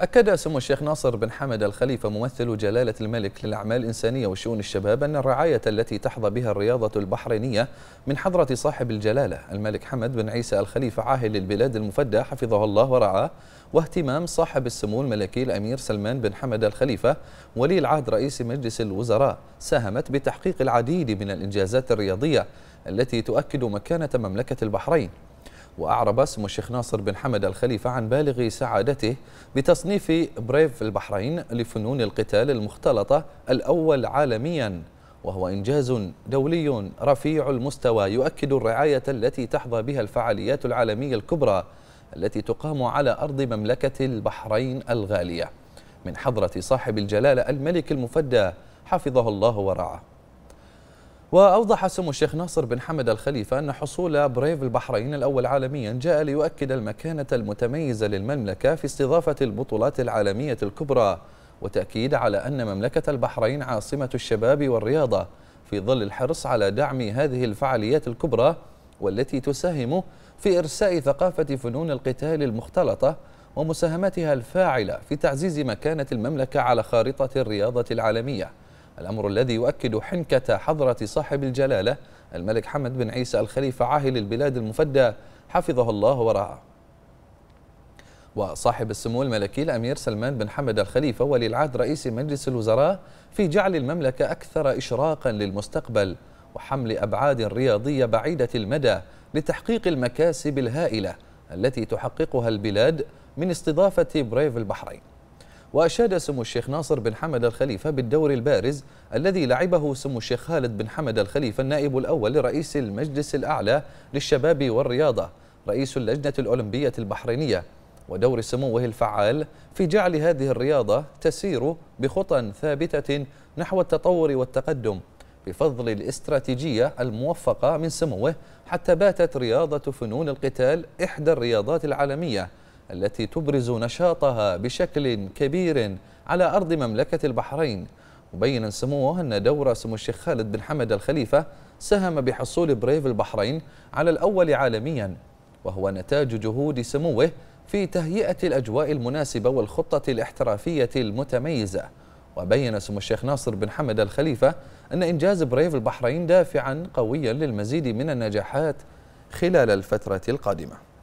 أكد سمو الشيخ ناصر بن حمد الخليفة ممثل جلالة الملك للأعمال الإنسانية وشؤون الشباب أن الرعاية التي تحظى بها الرياضة البحرينية من حضرة صاحب الجلالة الملك حمد بن عيسى الخليفة عاهل البلاد المفدى حفظه الله ورعاه واهتمام صاحب السمو الملكي الأمير سلمان بن حمد الخليفة ولي العهد رئيس مجلس الوزراء ساهمت بتحقيق العديد من الإنجازات الرياضية التي تؤكد مكانة مملكة البحرين وأعرب اسم الشيخ ناصر بن حمد الخليفة عن بالغ سعادته بتصنيف بريف البحرين لفنون القتال المختلطة الأول عالمياً وهو إنجاز دولي رفيع المستوى يؤكد الرعاية التي تحظى بها الفعاليات العالمية الكبرى التي تقام على أرض مملكة البحرين الغالية من حضرة صاحب الجلالة الملك المفدى حفظه الله ورعاه وأوضح سمو الشيخ ناصر بن حمد الخليفة أن حصول بريف البحرين الأول عالميا جاء ليؤكد المكانة المتميزة للمملكة في استضافة البطولات العالمية الكبرى وتأكيد على أن مملكة البحرين عاصمة الشباب والرياضة في ظل الحرص على دعم هذه الفعاليات الكبرى والتي تساهم في إرساء ثقافة فنون القتال المختلطة ومساهمتها الفاعلة في تعزيز مكانة المملكة على خارطة الرياضة العالمية الأمر الذي يؤكد حنكة حضرة صاحب الجلالة الملك حمد بن عيسى الخليفة عاهل البلاد المفدى حفظه الله ورعاه وصاحب السمو الملكي الأمير سلمان بن حمد الخليفة ولي العهد رئيس مجلس الوزراء في جعل المملكة أكثر إشراقا للمستقبل وحمل أبعاد رياضية بعيدة المدى لتحقيق المكاسب الهائلة التي تحققها البلاد من استضافة بريف البحرين وأشاد سمو الشيخ ناصر بن حمد الخليفة بالدور البارز الذي لعبه سمو الشيخ خالد بن حمد الخليفة النائب الأول لرئيس المجلس الأعلى للشباب والرياضة رئيس اللجنة الأولمبية البحرينية ودور سموه الفعال في جعل هذه الرياضة تسير بخطى ثابتة نحو التطور والتقدم بفضل الاستراتيجية الموفقة من سموه حتى باتت رياضة فنون القتال إحدى الرياضات العالمية التي تبرز نشاطها بشكل كبير على أرض مملكة البحرين مبينا سموه أن دور سمو الشيخ خالد بن حمد الخليفة ساهم بحصول بريف البحرين على الأول عالميا وهو نتاج جهود سموه في تهيئة الأجواء المناسبة والخطة الاحترافية المتميزة وبين سمو الشيخ ناصر بن حمد الخليفة أن إنجاز بريف البحرين دافعا قويا للمزيد من النجاحات خلال الفترة القادمة